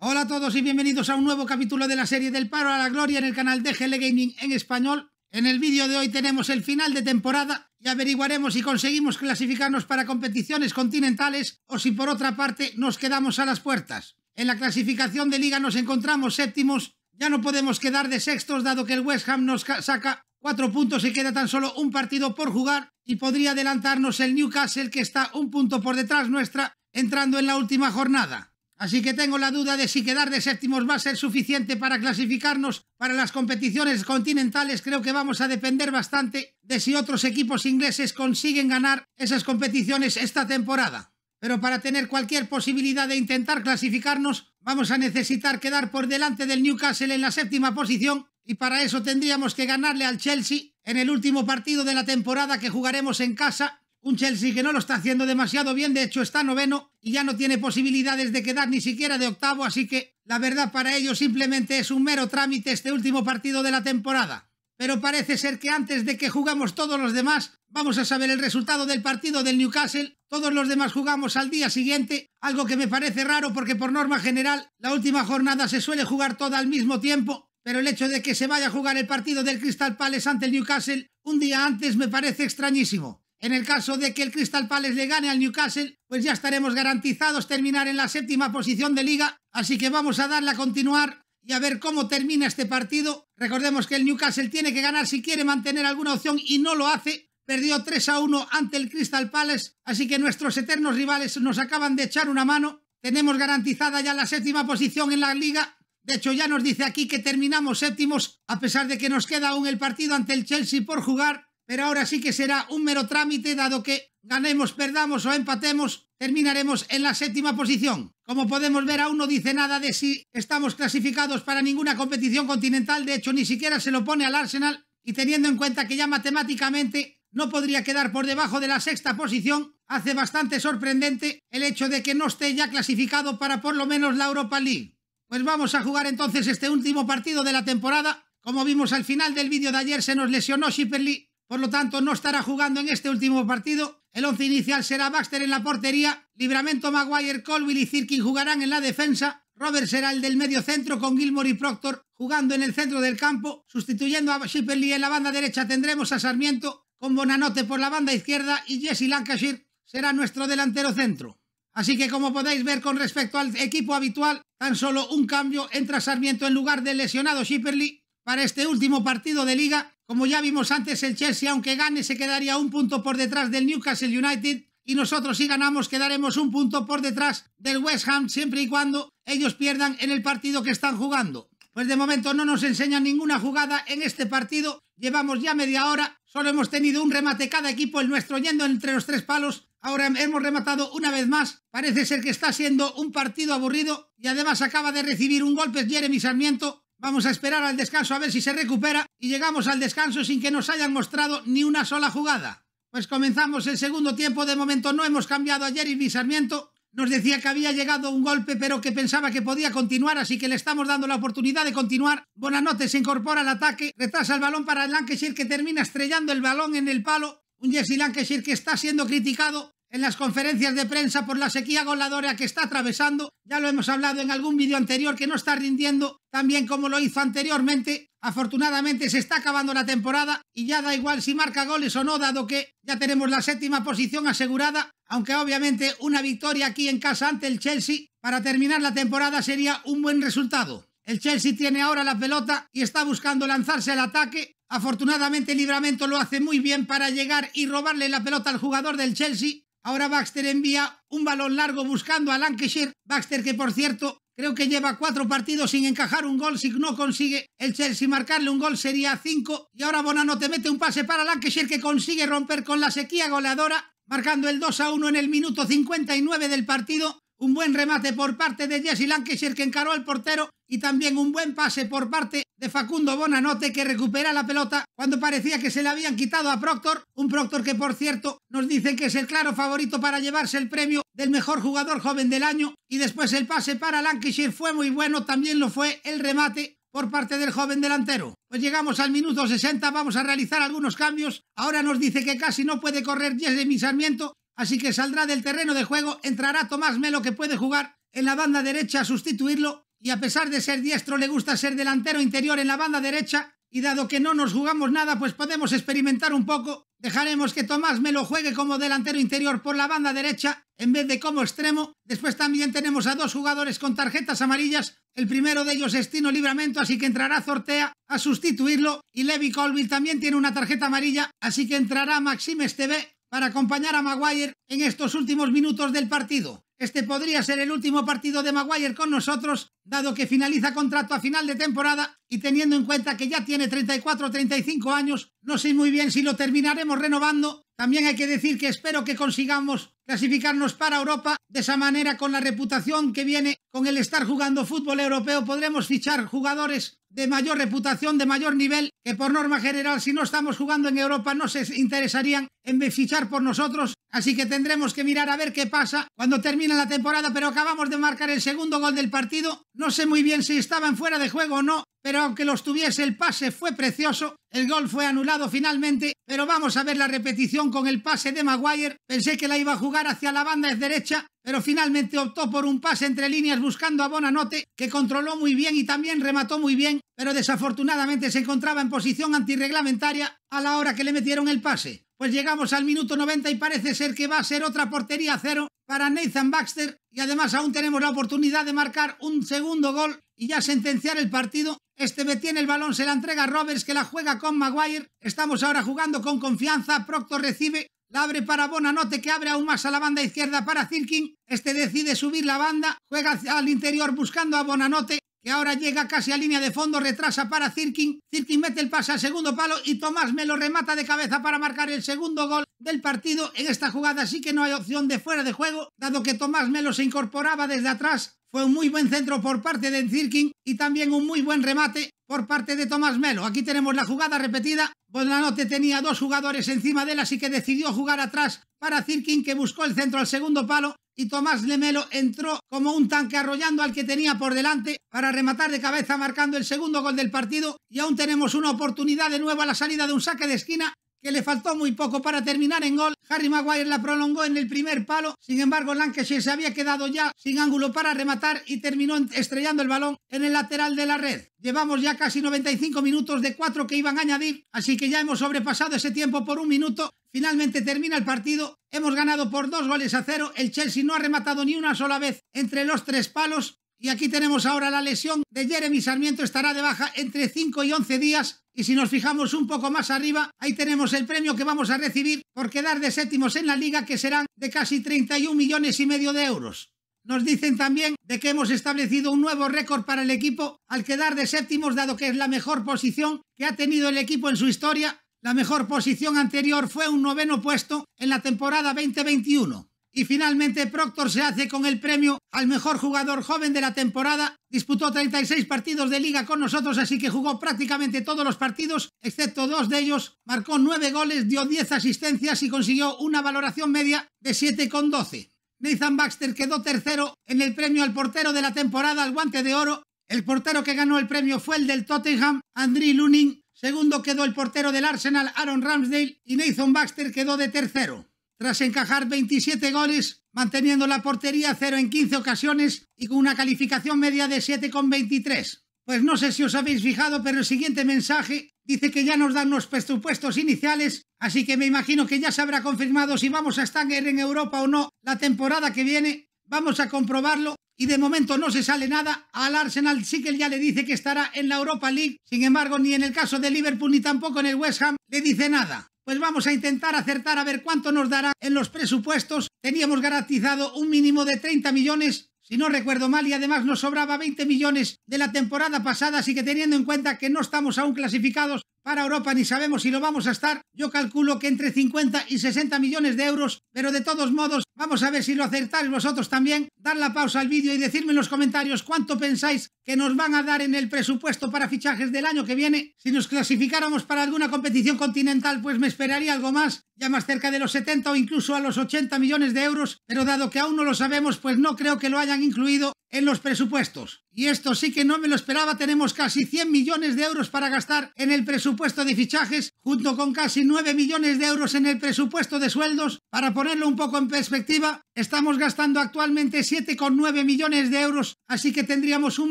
Hola a todos y bienvenidos a un nuevo capítulo de la serie del paro a la gloria en el canal de GL Gaming en español. En el vídeo de hoy tenemos el final de temporada y averiguaremos si conseguimos clasificarnos para competiciones continentales o si por otra parte nos quedamos a las puertas. En la clasificación de liga nos encontramos séptimos, ya no podemos quedar de sextos dado que el West Ham nos saca cuatro puntos y queda tan solo un partido por jugar y podría adelantarnos el Newcastle que está un punto por detrás nuestra entrando en la última jornada. Así que tengo la duda de si quedar de séptimos va a ser suficiente para clasificarnos para las competiciones continentales. Creo que vamos a depender bastante de si otros equipos ingleses consiguen ganar esas competiciones esta temporada. Pero para tener cualquier posibilidad de intentar clasificarnos, vamos a necesitar quedar por delante del Newcastle en la séptima posición y para eso tendríamos que ganarle al Chelsea en el último partido de la temporada que jugaremos en casa. Un Chelsea que no lo está haciendo demasiado bien, de hecho está noveno y ya no tiene posibilidades de quedar ni siquiera de octavo, así que la verdad para ellos simplemente es un mero trámite este último partido de la temporada. Pero parece ser que antes de que jugamos todos los demás, vamos a saber el resultado del partido del Newcastle. Todos los demás jugamos al día siguiente, algo que me parece raro porque por norma general la última jornada se suele jugar toda al mismo tiempo, pero el hecho de que se vaya a jugar el partido del Crystal Palace ante el Newcastle un día antes me parece extrañísimo. En el caso de que el Crystal Palace le gane al Newcastle, pues ya estaremos garantizados terminar en la séptima posición de liga, así que vamos a darle a continuar y a ver cómo termina este partido. Recordemos que el Newcastle tiene que ganar si quiere mantener alguna opción y no lo hace. Perdió 3 a 1 ante el Crystal Palace, así que nuestros eternos rivales nos acaban de echar una mano. Tenemos garantizada ya la séptima posición en la liga. De hecho, ya nos dice aquí que terminamos séptimos, a pesar de que nos queda aún el partido ante el Chelsea por jugar pero ahora sí que será un mero trámite dado que ganemos, perdamos o empatemos, terminaremos en la séptima posición. Como podemos ver, aún no dice nada de si estamos clasificados para ninguna competición continental, de hecho ni siquiera se lo pone al Arsenal y teniendo en cuenta que ya matemáticamente no podría quedar por debajo de la sexta posición, hace bastante sorprendente el hecho de que no esté ya clasificado para por lo menos la Europa League. Pues vamos a jugar entonces este último partido de la temporada. Como vimos al final del vídeo de ayer, se nos lesionó League, por lo tanto, no estará jugando en este último partido. El once inicial será Baxter en la portería. Libramento, Maguire, Colville y Zirkin jugarán en la defensa. Robert será el del medio centro con Gilmore y Proctor jugando en el centro del campo. Sustituyendo a Shipperly en la banda derecha tendremos a Sarmiento con Bonanote por la banda izquierda y Jesse Lancashire será nuestro delantero centro. Así que como podéis ver con respecto al equipo habitual, tan solo un cambio entra Sarmiento en lugar del lesionado Shipperly para este último partido de liga como ya vimos antes, el Chelsea, aunque gane, se quedaría un punto por detrás del Newcastle United. Y nosotros, si ganamos, quedaremos un punto por detrás del West Ham, siempre y cuando ellos pierdan en el partido que están jugando. Pues de momento no nos enseñan ninguna jugada en este partido. Llevamos ya media hora. Solo hemos tenido un remate cada equipo, el nuestro yendo entre los tres palos. Ahora hemos rematado una vez más. Parece ser que está siendo un partido aburrido. Y además acaba de recibir un golpe Jeremy Sarmiento Vamos a esperar al descanso a ver si se recupera y llegamos al descanso sin que nos hayan mostrado ni una sola jugada. Pues comenzamos el segundo tiempo, de momento no hemos cambiado a y Sarmiento. Nos decía que había llegado un golpe pero que pensaba que podía continuar así que le estamos dando la oportunidad de continuar. Bonanote se incorpora al ataque, retrasa el balón para el Lancashire que termina estrellando el balón en el palo. Un Jesse Lancashire que está siendo criticado en las conferencias de prensa por la sequía goladora que está atravesando, ya lo hemos hablado en algún vídeo anterior que no está rindiendo tan bien como lo hizo anteriormente, afortunadamente se está acabando la temporada y ya da igual si marca goles o no, dado que ya tenemos la séptima posición asegurada, aunque obviamente una victoria aquí en casa ante el Chelsea para terminar la temporada sería un buen resultado. El Chelsea tiene ahora la pelota y está buscando lanzarse al ataque. Afortunadamente Libramento lo hace muy bien para llegar y robarle la pelota al jugador del Chelsea Ahora Baxter envía un balón largo buscando a Lancashire. Baxter que por cierto creo que lleva cuatro partidos sin encajar un gol. Si no consigue el Chelsea marcarle un gol sería cinco. Y ahora Bonano te mete un pase para Lancashire que consigue romper con la sequía goleadora. Marcando el 2 a 1 en el minuto 59 del partido. Un buen remate por parte de Jesse Lancashire que encaró al portero y también un buen pase por parte de Facundo Bonanote que recupera la pelota cuando parecía que se le habían quitado a Proctor. Un Proctor que por cierto nos dice que es el claro favorito para llevarse el premio del mejor jugador joven del año. Y después el pase para Lancashire fue muy bueno, también lo fue el remate por parte del joven delantero. Pues llegamos al minuto 60, vamos a realizar algunos cambios. Ahora nos dice que casi no puede correr Jesse Sarmiento Así que saldrá del terreno de juego, entrará Tomás Melo que puede jugar en la banda derecha a sustituirlo y a pesar de ser diestro le gusta ser delantero interior en la banda derecha y dado que no nos jugamos nada pues podemos experimentar un poco. Dejaremos que Tomás Melo juegue como delantero interior por la banda derecha en vez de como extremo. Después también tenemos a dos jugadores con tarjetas amarillas. El primero de ellos es Tino Libramento, así que entrará Zortea a sustituirlo. Y Levi Colville también tiene una tarjeta amarilla, así que entrará Maxime Esteve para acompañar a Maguire en estos últimos minutos del partido. Este podría ser el último partido de Maguire con nosotros, dado que finaliza contrato a final de temporada y teniendo en cuenta que ya tiene 34 o 35 años, no sé muy bien si lo terminaremos renovando. También hay que decir que espero que consigamos clasificarnos para Europa. De esa manera, con la reputación que viene con el estar jugando fútbol europeo, podremos fichar jugadores de mayor reputación, de mayor nivel, que por norma general, si no estamos jugando en Europa, no se interesarían en fichar por nosotros. Así que tendremos que mirar a ver qué pasa cuando termine la temporada, pero acabamos de marcar el segundo gol del partido. No sé muy bien si estaban fuera de juego o no, pero aunque los tuviese, el pase fue precioso. El gol fue anulado finalmente, pero vamos a ver la repetición con el pase de Maguire. Pensé que la iba a jugar hacia la banda es derecha, pero finalmente optó por un pase entre líneas buscando a Bonanote, que controló muy bien y también remató muy bien, pero desafortunadamente se encontraba en posición antirreglamentaria a la hora que le metieron el pase. Pues llegamos al minuto 90 y parece ser que va a ser otra portería cero para Nathan Baxter y además aún tenemos la oportunidad de marcar un segundo gol y ya sentenciar el partido. Este tiene el balón, se la entrega a Roberts que la juega con Maguire. Estamos ahora jugando con confianza. Proctor recibe, la abre para Bonanote que abre aún más a la banda izquierda para Zirkin. Este decide subir la banda, juega al interior buscando a Bonanote que ahora llega casi a línea de fondo, retrasa para Zirkin. Zirkin mete el pase al segundo palo y Tomás me lo remata de cabeza para marcar el segundo gol del partido. En esta jugada sí que no hay opción de fuera de juego, dado que Tomás Melo se incorporaba desde atrás fue un muy buen centro por parte de Zirkin y también un muy buen remate por parte de Tomás Melo. Aquí tenemos la jugada repetida. Bonanote tenía dos jugadores encima de él, así que decidió jugar atrás para Zirkin, que buscó el centro al segundo palo. Y Tomás Lemelo entró como un tanque arrollando al que tenía por delante para rematar de cabeza marcando el segundo gol del partido. Y aún tenemos una oportunidad de nuevo a la salida de un saque de esquina que le faltó muy poco para terminar en gol. Harry Maguire la prolongó en el primer palo, sin embargo Lancashire se había quedado ya sin ángulo para rematar y terminó estrellando el balón en el lateral de la red. Llevamos ya casi 95 minutos de cuatro que iban a añadir, así que ya hemos sobrepasado ese tiempo por un minuto. Finalmente termina el partido, hemos ganado por dos goles a cero, el Chelsea no ha rematado ni una sola vez entre los tres palos y aquí tenemos ahora la lesión de Jeremy Sarmiento, estará de baja entre 5 y 11 días. Y si nos fijamos un poco más arriba, ahí tenemos el premio que vamos a recibir por quedar de séptimos en la liga, que serán de casi 31 millones y medio de euros. Nos dicen también de que hemos establecido un nuevo récord para el equipo al quedar de séptimos, dado que es la mejor posición que ha tenido el equipo en su historia. La mejor posición anterior fue un noveno puesto en la temporada 2021. Y finalmente Proctor se hace con el premio al mejor jugador joven de la temporada. Disputó 36 partidos de liga con nosotros, así que jugó prácticamente todos los partidos, excepto dos de ellos. Marcó nueve goles, dio 10 asistencias y consiguió una valoración media de 7,12. Nathan Baxter quedó tercero en el premio al portero de la temporada al guante de oro. El portero que ganó el premio fue el del Tottenham, Andriy Lunin. Segundo quedó el portero del Arsenal, Aaron Ramsdale, y Nathan Baxter quedó de tercero tras encajar 27 goles, manteniendo la portería 0 en 15 ocasiones y con una calificación media de 7,23. Pues no sé si os habéis fijado, pero el siguiente mensaje dice que ya nos dan los presupuestos iniciales, así que me imagino que ya se habrá confirmado si vamos a estar en Europa o no la temporada que viene. Vamos a comprobarlo y de momento no se sale nada. Al Arsenal sí que ya le dice que estará en la Europa League. Sin embargo, ni en el caso de Liverpool ni tampoco en el West Ham le dice nada. Pues vamos a intentar acertar a ver cuánto nos dará en los presupuestos. Teníamos garantizado un mínimo de 30 millones, si no recuerdo mal, y además nos sobraba 20 millones de la temporada pasada, así que teniendo en cuenta que no estamos aún clasificados, para Europa ni sabemos si lo vamos a estar. Yo calculo que entre 50 y 60 millones de euros, pero de todos modos, vamos a ver si lo acertáis vosotros también. Dar la pausa al vídeo y decirme en los comentarios cuánto pensáis que nos van a dar en el presupuesto para fichajes del año que viene. Si nos clasificáramos para alguna competición continental, pues me esperaría algo más, ya más cerca de los 70 o incluso a los 80 millones de euros, pero dado que aún no lo sabemos, pues no creo que lo hayan incluido en los presupuestos. Y esto sí que no me lo esperaba, tenemos casi 100 millones de euros para gastar en el presupuesto de fichajes, junto con casi 9 millones de euros en el presupuesto de sueldos. Para ponerlo un poco en perspectiva, estamos gastando actualmente 7,9 millones de euros, así que tendríamos un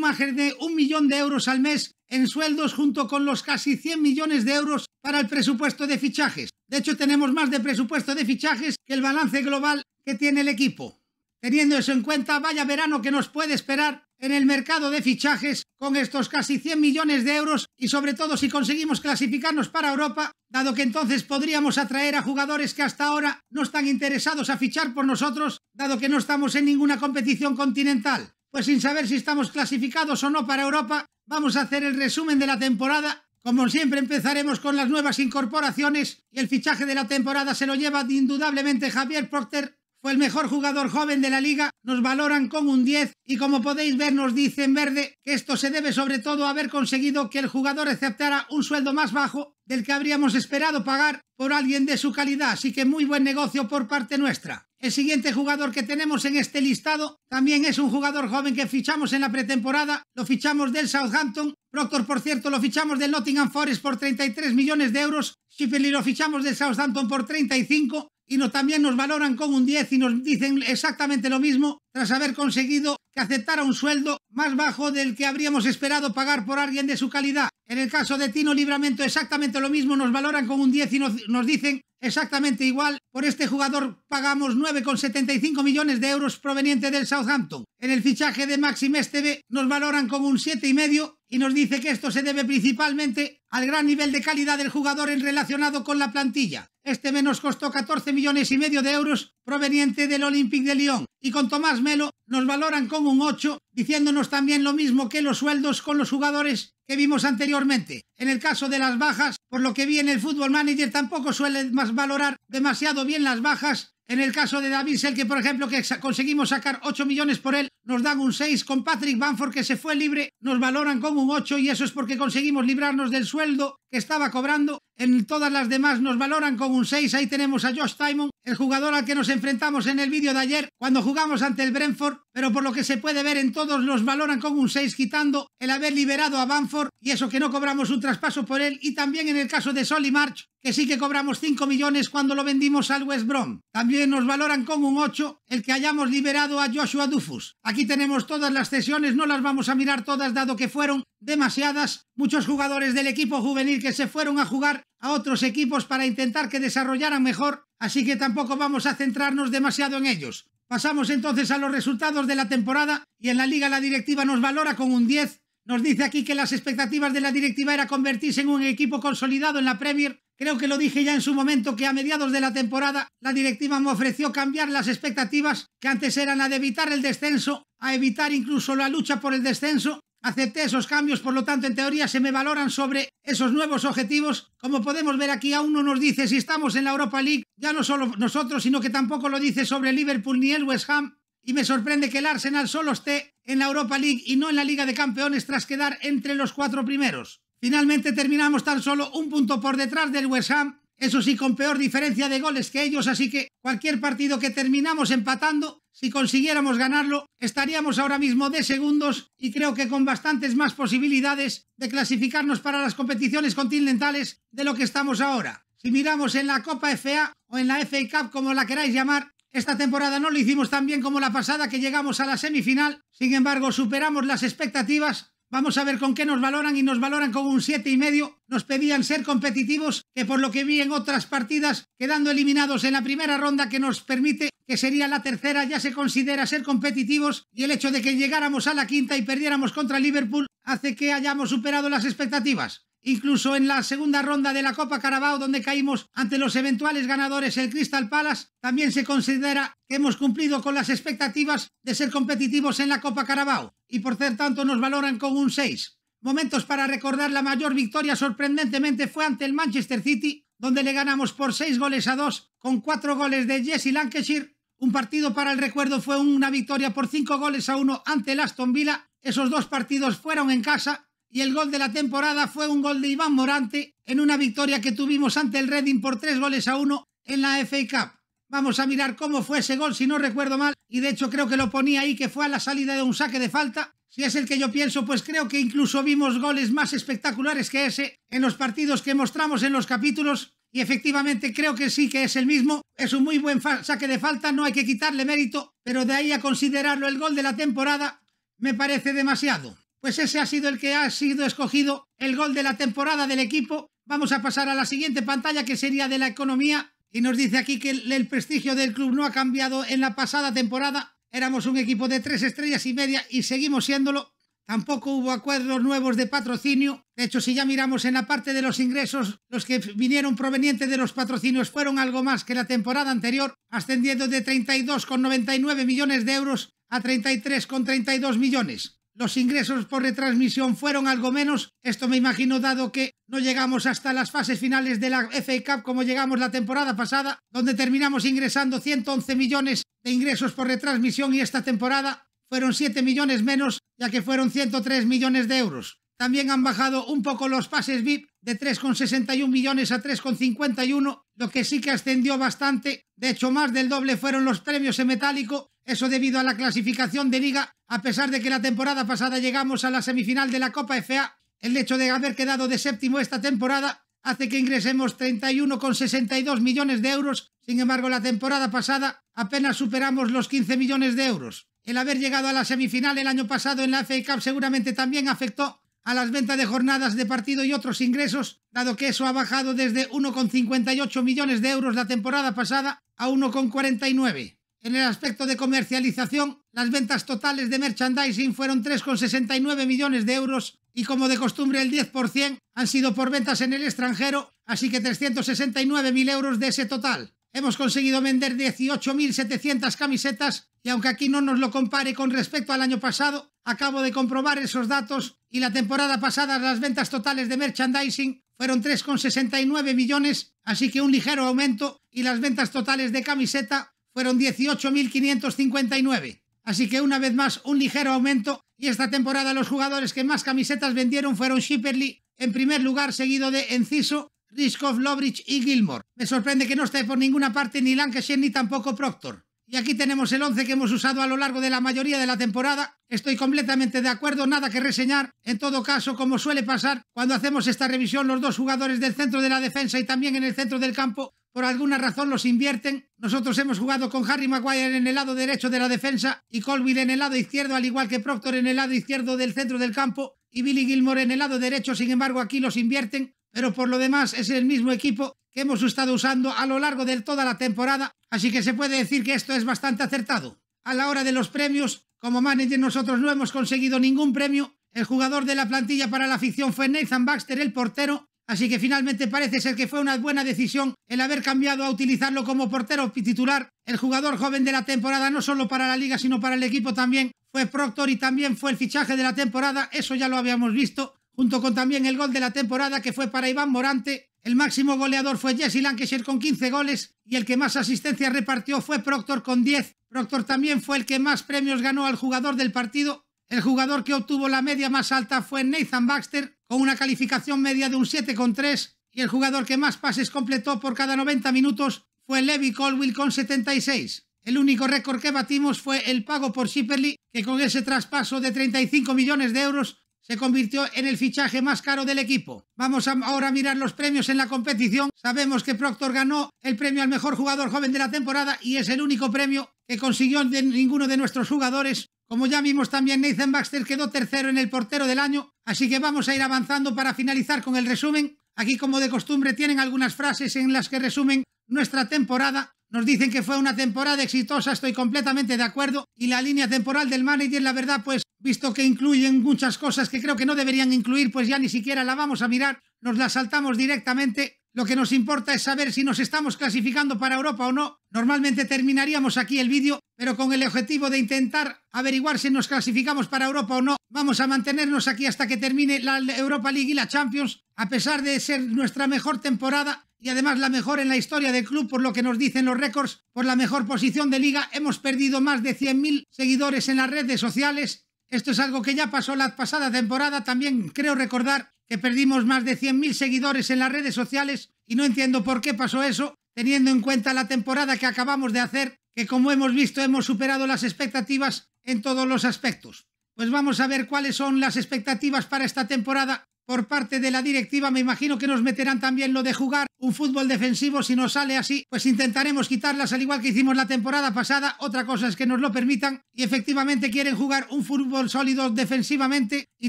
margen de 1 millón de euros al mes en sueldos junto con los casi 100 millones de euros para el presupuesto de fichajes. De hecho, tenemos más de presupuesto de fichajes que el balance global que tiene el equipo. Teniendo eso en cuenta, vaya verano que nos puede esperar en el mercado de fichajes con estos casi 100 millones de euros y sobre todo si conseguimos clasificarnos para Europa, dado que entonces podríamos atraer a jugadores que hasta ahora no están interesados a fichar por nosotros, dado que no estamos en ninguna competición continental. Pues sin saber si estamos clasificados o no para Europa, vamos a hacer el resumen de la temporada. Como siempre empezaremos con las nuevas incorporaciones y el fichaje de la temporada se lo lleva indudablemente Javier Procter fue el mejor jugador joven de la liga, nos valoran con un 10 y como podéis ver nos en verde que esto se debe sobre todo a haber conseguido que el jugador aceptara un sueldo más bajo del que habríamos esperado pagar por alguien de su calidad, así que muy buen negocio por parte nuestra. El siguiente jugador que tenemos en este listado también es un jugador joven que fichamos en la pretemporada, lo fichamos del Southampton, Proctor por cierto lo fichamos del Nottingham Forest por 33 millones de euros, Sheffield lo fichamos del Southampton por 35, y no, también nos valoran con un 10 y nos dicen exactamente lo mismo tras haber conseguido que aceptara un sueldo más bajo del que habríamos esperado pagar por alguien de su calidad. En el caso de Tino Libramento exactamente lo mismo, nos valoran con un 10 y nos, dicen exactamente igual, por este jugador pagamos 9,75 millones de euros proveniente del Southampton. En el fichaje de Maxim Esteve nos valoran con un 7,5 y nos dice que esto se debe principalmente al gran nivel de calidad del jugador en relacionado con la plantilla. Este menos costó 14 millones y medio de euros proveniente del Olympic de Lyon. Y con Tomás Melo nos valoran con un 8, diciéndonos también lo mismo que los sueldos con los jugadores que vimos anteriormente. En el caso de las bajas, por lo que vi en el Fútbol Manager, tampoco suelen más valorar demasiado bien las bajas. En el caso de David Selke que por ejemplo que conseguimos sacar 8 millones por él, nos dan un 6. Con Patrick Banford, que se fue libre, nos valoran con un 8 y eso es porque conseguimos librarnos del sueldo que estaba cobrando en todas las demás nos valoran con un 6. Ahí tenemos a Josh Timon, el jugador al que nos enfrentamos en el vídeo de ayer cuando jugamos ante el Brentford. Pero por lo que se puede ver en todos nos valoran con un 6 quitando el haber liberado a Banford y eso que no cobramos un traspaso por él. Y también en el caso de Solly March, que sí que cobramos 5 millones cuando lo vendimos al West Brom. También nos valoran con un 8 el que hayamos liberado a Joshua Dufus. Aquí tenemos todas las cesiones, no las vamos a mirar todas dado que fueron demasiadas, muchos jugadores del equipo juvenil que se fueron a jugar a otros equipos para intentar que desarrollaran mejor, así que tampoco vamos a centrarnos demasiado en ellos. Pasamos entonces a los resultados de la temporada y en la liga la directiva nos valora con un 10. Nos dice aquí que las expectativas de la directiva era convertirse en un equipo consolidado en la Premier. Creo que lo dije ya en su momento que a mediados de la temporada la directiva me ofreció cambiar las expectativas que antes eran la de evitar el descenso a evitar incluso la lucha por el descenso Acepté esos cambios, por lo tanto, en teoría se me valoran sobre esos nuevos objetivos. Como podemos ver aquí, aún no nos dice si estamos en la Europa League, ya no solo nosotros, sino que tampoco lo dice sobre Liverpool ni el West Ham. Y me sorprende que el Arsenal solo esté en la Europa League y no en la Liga de Campeones tras quedar entre los cuatro primeros. Finalmente terminamos tan solo un punto por detrás del West Ham, eso sí con peor diferencia de goles que ellos, así que cualquier partido que terminamos empatando si consiguiéramos ganarlo, estaríamos ahora mismo de segundos y creo que con bastantes más posibilidades de clasificarnos para las competiciones continentales de lo que estamos ahora. Si miramos en la Copa FA o en la FA Cup como la queráis llamar, esta temporada no lo hicimos tan bien como la pasada que llegamos a la semifinal, sin embargo superamos las expectativas Vamos a ver con qué nos valoran y nos valoran con un 7,5. y medio. Nos pedían ser competitivos, que por lo que vi en otras partidas, quedando eliminados en la primera ronda que nos permite, que sería la tercera, ya se considera ser competitivos y el hecho de que llegáramos a la quinta y perdiéramos contra Liverpool hace que hayamos superado las expectativas. Incluso en la segunda ronda de la Copa Carabao, donde caímos ante los eventuales ganadores el Crystal Palace, también se considera que hemos cumplido con las expectativas de ser competitivos en la Copa Carabao, y por ser tanto nos valoran con un 6. Momentos para recordar la mayor victoria sorprendentemente fue ante el Manchester City, donde le ganamos por 6 goles a 2, con 4 goles de Jesse Lancashire. Un partido para el recuerdo fue una victoria por 5 goles a 1 ante el Aston Villa. Esos dos partidos fueron en casa y el gol de la temporada fue un gol de Iván Morante en una victoria que tuvimos ante el Redding por tres goles a uno en la FA Cup. Vamos a mirar cómo fue ese gol si no recuerdo mal y de hecho creo que lo ponía ahí que fue a la salida de un saque de falta. Si es el que yo pienso, pues creo que incluso vimos goles más espectaculares que ese en los partidos que mostramos en los capítulos y efectivamente creo que sí que es el mismo. Es un muy buen saque de falta, no hay que quitarle mérito, pero de ahí a considerarlo el gol de la temporada me parece demasiado. Pues ese ha sido el que ha sido escogido el gol de la temporada del equipo. Vamos a pasar a la siguiente pantalla que sería de la economía. Y nos dice aquí que el, prestigio del club no ha cambiado en la pasada temporada. Éramos un equipo de tres estrellas y media y seguimos siéndolo. Tampoco hubo acuerdos nuevos de patrocinio. De hecho, si ya miramos en la parte de los ingresos, los que vinieron provenientes de los patrocinios fueron algo más que la temporada anterior, ascendiendo de 32,99 millones de euros a 33,32 millones. Los ingresos por retransmisión fueron algo menos, esto me imagino dado que no llegamos hasta las fases finales de la FA Cup como llegamos la temporada pasada, donde terminamos ingresando 111 millones de ingresos por retransmisión y esta temporada fueron 7 millones menos, ya que fueron 103 millones de euros. También han bajado un poco los pases VIP de 3,61 millones a 3,51, lo que sí que ascendió bastante. De hecho, más del doble fueron los premios en metálico, eso debido a la clasificación de liga, a pesar de que la temporada pasada llegamos a la semifinal de la Copa FA, el hecho de haber quedado de séptimo esta temporada hace que ingresemos 31,62 millones de euros, sin embargo la temporada pasada apenas superamos los 15 millones de euros. El haber llegado a la semifinal el año pasado en la FA Cup seguramente también afectó a las ventas de jornadas de partido y otros ingresos, dado que eso ha bajado desde 1,58 millones de euros la temporada pasada a 1,49. En el aspecto de comercialización, las ventas totales de merchandising fueron 3,69 millones de euros y como de costumbre el 10% han sido por ventas en el extranjero, así que 369.000 euros de ese total. Hemos conseguido vender 18.700 camisetas y aunque aquí no nos lo compare con respecto al año pasado, acabo de comprobar esos datos y la temporada pasada las ventas totales de merchandising fueron 3,69 millones, así que un ligero aumento y las ventas totales de camiseta fueron 18.559. Así que una vez más un ligero aumento y esta temporada los jugadores que más camisetas vendieron fueron Shipperly en primer lugar seguido de Enciso, Ryskov, Lovrich y Gilmore. Me sorprende que no esté por ninguna parte ni Lancashire ni tampoco Proctor. Y aquí tenemos el 11 que hemos usado a lo largo de la mayoría de la temporada. Estoy completamente de acuerdo, nada que reseñar. En todo caso, como suele pasar, cuando hacemos esta revisión, los dos jugadores del centro de la defensa y también en el centro del campo por alguna razón los invierten. Nosotros hemos jugado con Harry Maguire en el lado derecho de la defensa y Colville en el lado izquierdo, al igual que Proctor en el lado izquierdo del centro del campo y Billy Gilmore en el lado derecho. Sin embargo, aquí los invierten, pero por lo demás es el mismo equipo que hemos estado usando a lo largo de toda la temporada, así que se puede decir que esto es bastante acertado. A la hora de los premios, como manager nosotros no hemos conseguido ningún premio. El jugador de la plantilla para la afición fue Nathan Baxter, el portero, Así que finalmente parece ser que fue una buena decisión el haber cambiado a utilizarlo como portero titular. El jugador joven de la temporada, no solo para la liga, sino para el equipo también, fue Proctor y también fue el fichaje de la temporada, eso ya lo habíamos visto, junto con también el gol de la temporada que fue para Iván Morante. El máximo goleador fue Jesse Lancashire con 15 goles y el que más asistencia repartió fue Proctor con 10. Proctor también fue el que más premios ganó al jugador del partido. El jugador que obtuvo la media más alta fue Nathan Baxter con una calificación media de un 7,3 y el jugador que más pases completó por cada 90 minutos fue Levy Colwill con 76. El único récord que batimos fue el pago por Shipperly, que con ese traspaso de 35 millones de euros se convirtió en el fichaje más caro del equipo. Vamos ahora a mirar los premios en la competición. Sabemos que Proctor ganó el premio al mejor jugador joven de la temporada y es el único premio que consiguió de ninguno de nuestros jugadores. Como ya vimos también, Nathan Baxter quedó tercero en el portero del año, así que vamos a ir avanzando para finalizar con el resumen. Aquí como de costumbre tienen algunas frases en las que resumen nuestra temporada. Nos dicen que fue una temporada exitosa, estoy completamente de acuerdo. Y la línea temporal del manager, la verdad, pues visto que incluyen muchas cosas que creo que no deberían incluir, pues ya ni siquiera la vamos a mirar. Nos la saltamos directamente lo que nos importa es saber si nos estamos clasificando para Europa o no. Normalmente terminaríamos aquí el vídeo, pero con el objetivo de intentar averiguar si nos clasificamos para Europa o no, vamos a mantenernos aquí hasta que termine la Europa League y la Champions, a pesar de ser nuestra mejor temporada y además la mejor en la historia del club por lo que nos dicen los récords, por la mejor posición de liga, hemos perdido más de 100.000 seguidores en las redes sociales esto es algo que ya pasó la pasada temporada. También creo recordar que perdimos más de 100.000 seguidores en las redes sociales y no entiendo por qué pasó eso, teniendo en cuenta la temporada que acabamos de hacer, que como hemos visto hemos superado las expectativas en todos los aspectos. Pues vamos a ver cuáles son las expectativas para esta temporada por parte de la directiva. Me imagino que nos meterán también lo de jugar un fútbol defensivo. Si nos sale así, pues intentaremos quitarlas al igual que hicimos la temporada pasada. Otra cosa es que nos lo permitan. Y efectivamente quieren jugar un fútbol sólido defensivamente y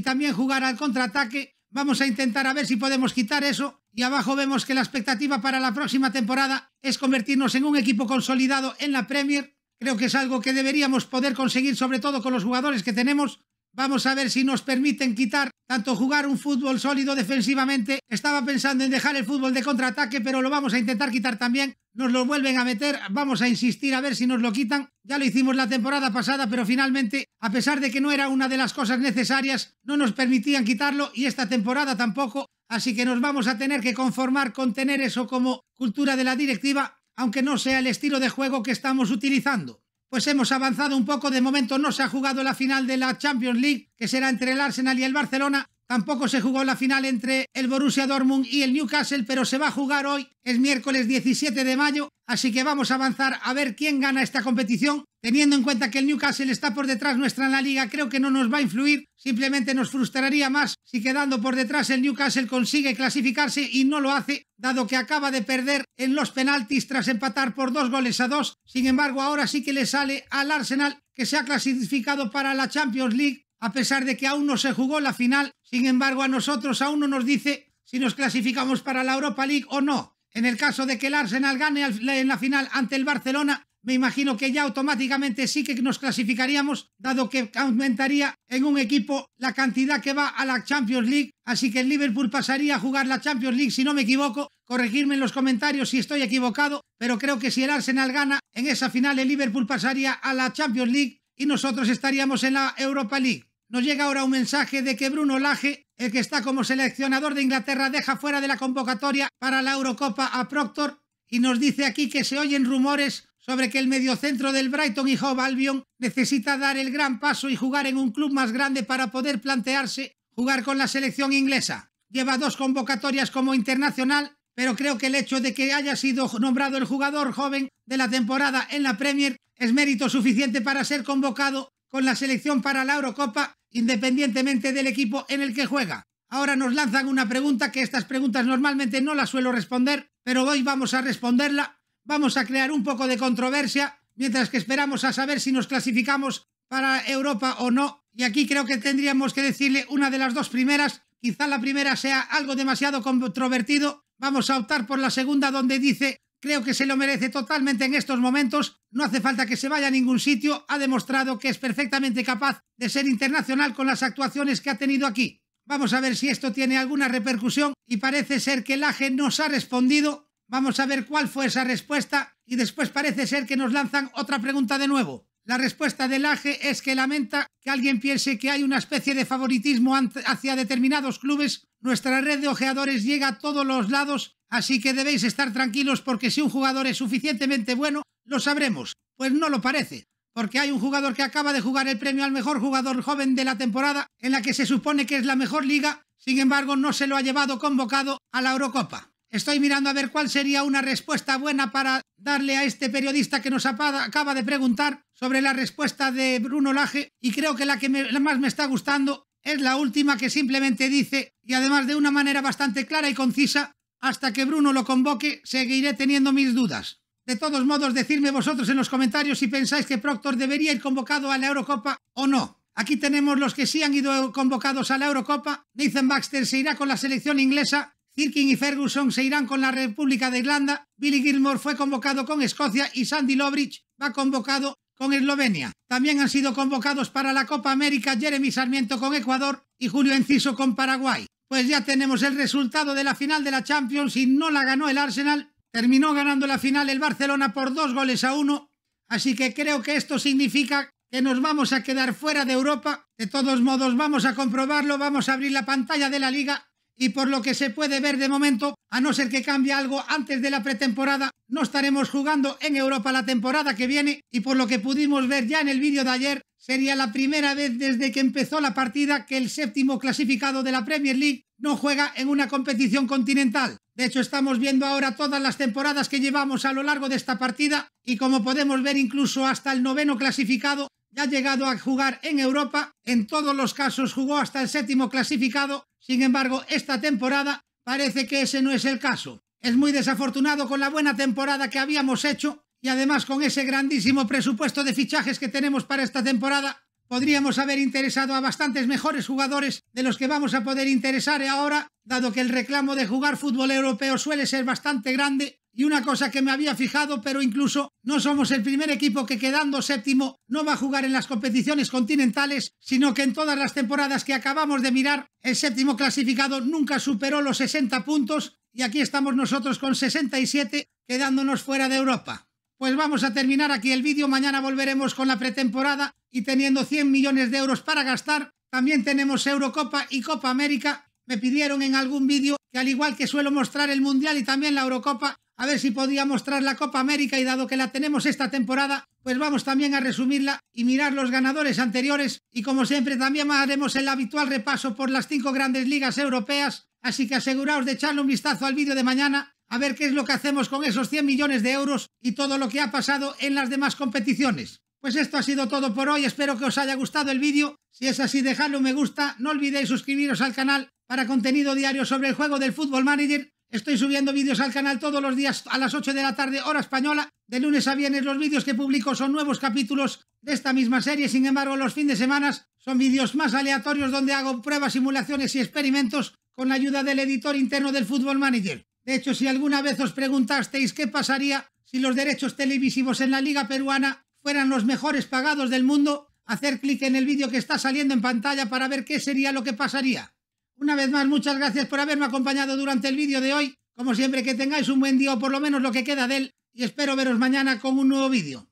también jugar al contraataque. Vamos a intentar a ver si podemos quitar eso. Y abajo vemos que la expectativa para la próxima temporada es convertirnos en un equipo consolidado en la Premier. Creo que es algo que deberíamos poder conseguir, sobre todo con los jugadores que tenemos. Vamos a ver si nos permiten quitar tanto jugar un fútbol sólido defensivamente. Estaba pensando en dejar el fútbol de contraataque, pero lo vamos a intentar quitar también. Nos lo vuelven a meter, vamos a insistir a ver si nos lo quitan. Ya lo hicimos la temporada pasada, pero finalmente, a pesar de que no era una de las cosas necesarias, no nos permitían quitarlo y esta temporada tampoco. Así que nos vamos a tener que conformar con tener eso como cultura de la directiva, aunque no sea el estilo de juego que estamos utilizando pues hemos avanzado un poco. De momento no se ha jugado la final de la Champions League, que será entre el Arsenal y el Barcelona, Tampoco se jugó la final entre el Borussia Dortmund y el Newcastle, pero se va a jugar hoy, es miércoles 17 de mayo, así que vamos a avanzar a ver quién gana esta competición. Teniendo en cuenta que el Newcastle está por detrás nuestra en la liga, creo que no nos va a influir, simplemente nos frustraría más si quedando por detrás el Newcastle consigue clasificarse y no lo hace, dado que acaba de perder en los penaltis tras empatar por dos goles a dos. Sin embargo, ahora sí que le sale al Arsenal, que se ha clasificado para la Champions League a pesar de que aún no se jugó la final. Sin embargo, a nosotros aún no nos dice si nos clasificamos para la Europa League o no. En el caso de que el Arsenal gane en la final ante el Barcelona, me imagino que ya automáticamente sí que nos clasificaríamos, dado que aumentaría en un equipo la cantidad que va a la Champions League. Así que el Liverpool pasaría a jugar la Champions League, si no me equivoco. Corregirme en los comentarios si estoy equivocado, pero creo que si el Arsenal gana en esa final, el Liverpool pasaría a la Champions League y nosotros estaríamos en la Europa League. Nos llega ahora un mensaje de que Bruno Laje, el que está como seleccionador de Inglaterra, deja fuera de la convocatoria para la Eurocopa a Proctor y nos dice aquí que se oyen rumores sobre que el mediocentro del Brighton y Hove Albion necesita dar el gran paso y jugar en un club más grande para poder plantearse jugar con la selección inglesa. Lleva dos convocatorias como internacional, pero creo que el hecho de que haya sido nombrado el jugador joven de la temporada en la Premier es mérito suficiente para ser convocado con la selección para la Eurocopa independientemente del equipo en el que juega. Ahora nos lanzan una pregunta que estas preguntas normalmente no las suelo responder, pero hoy vamos a responderla, vamos a crear un poco de controversia, mientras que esperamos a saber si nos clasificamos para Europa o no. Y aquí creo que tendríamos que decirle una de las dos primeras, quizá la primera sea algo demasiado controvertido, vamos a optar por la segunda donde dice Creo que se lo merece totalmente en estos momentos, no hace falta que se vaya a ningún sitio, ha demostrado que es perfectamente capaz de ser internacional con las actuaciones que ha tenido aquí. Vamos a ver si esto tiene alguna repercusión y parece ser que el AGE nos ha respondido. Vamos a ver cuál fue esa respuesta y después parece ser que nos lanzan otra pregunta de nuevo. La respuesta del Laje es que lamenta que alguien piense que hay una especie de favoritismo hacia determinados clubes. Nuestra red de ojeadores llega a todos los lados, así que debéis estar tranquilos porque si un jugador es suficientemente bueno, lo sabremos. Pues no lo parece, porque hay un jugador que acaba de jugar el premio al mejor jugador joven de la temporada, en la que se supone que es la mejor liga, sin embargo no se lo ha llevado convocado a la Eurocopa. Estoy mirando a ver cuál sería una respuesta buena para darle a este periodista que nos acaba de preguntar sobre la respuesta de Bruno Laje y creo que la que más me está gustando es la última que simplemente dice, y además de una manera bastante clara y concisa, hasta que Bruno lo convoque seguiré teniendo mis dudas. De todos modos, decidme vosotros en los comentarios si pensáis que Proctor debería ir convocado a la Eurocopa o no. Aquí tenemos los que sí han ido convocados a la Eurocopa. Nathan Baxter se irá con la selección inglesa Irkin y Ferguson se irán con la República de Irlanda, Billy Gilmore fue convocado con Escocia y Sandy Lovrich va convocado con Eslovenia. También han sido convocados para la Copa América Jeremy Sarmiento con Ecuador y Julio Enciso con Paraguay. Pues ya tenemos el resultado de la final de la Champions y no la ganó el Arsenal. Terminó ganando la final el Barcelona por dos goles a uno. Así que creo que esto significa que nos vamos a quedar fuera de Europa. De todos modos, vamos a comprobarlo. Vamos a abrir la pantalla de la liga y por lo que se puede ver de momento, a no ser que cambie algo antes de la pretemporada, no estaremos jugando en Europa la temporada que viene y por lo que pudimos ver ya en el vídeo de ayer, sería la primera vez desde que empezó la partida que el séptimo clasificado de la Premier League no juega en una competición continental. De hecho, estamos viendo ahora todas las temporadas que llevamos a lo largo de esta partida y como podemos ver incluso hasta el noveno clasificado ya ha llegado a jugar en Europa, en todos los casos jugó hasta el séptimo clasificado sin embargo, esta temporada parece que ese no es el caso. Es muy desafortunado con la buena temporada que habíamos hecho y además con ese grandísimo presupuesto de fichajes que tenemos para esta temporada, podríamos haber interesado a bastantes mejores jugadores de los que vamos a poder interesar ahora, dado que el reclamo de jugar fútbol europeo suele ser bastante grande y una cosa que me había fijado, pero incluso no somos el primer equipo que quedando séptimo no va a jugar en las competiciones continentales, sino que en todas las temporadas que acabamos de mirar, el séptimo clasificado nunca superó los 60 puntos y aquí estamos nosotros con 67 quedándonos fuera de Europa. Pues vamos a terminar aquí el vídeo, mañana volveremos con la pretemporada y teniendo 100 millones de euros para gastar, también tenemos Eurocopa y Copa América. Me pidieron en algún vídeo que al igual que suelo mostrar el Mundial y también la Eurocopa, a ver si podía mostrar la Copa América y dado que la tenemos esta temporada, pues vamos también a resumirla y mirar los ganadores anteriores y como siempre también haremos el habitual repaso por las cinco grandes ligas europeas, así que aseguraos de echarle un vistazo al vídeo de mañana a ver qué es lo que hacemos con esos 100 millones de euros y todo lo que ha pasado en las demás competiciones. Pues esto ha sido todo por hoy, espero que os haya gustado el vídeo, si es así dejadle un me gusta, no olvidéis suscribiros al canal para contenido diario sobre el juego del Fútbol Manager Estoy subiendo vídeos al canal todos los días a las 8 de la tarde, hora española. De lunes a viernes los vídeos que publico son nuevos capítulos de esta misma serie. Sin embargo, los fines de semana son vídeos más aleatorios donde hago pruebas, simulaciones y experimentos con la ayuda del editor interno del Football Manager. De hecho, si alguna vez os preguntasteis qué pasaría si los derechos televisivos en la Liga Peruana fueran los mejores pagados del mundo, hacer clic en el vídeo que está saliendo en pantalla para ver qué sería lo que pasaría. Una vez más, muchas gracias por haberme acompañado durante el vídeo de hoy. Como siempre, que tengáis un buen día o por lo menos lo que queda de él. Y espero veros mañana con un nuevo vídeo.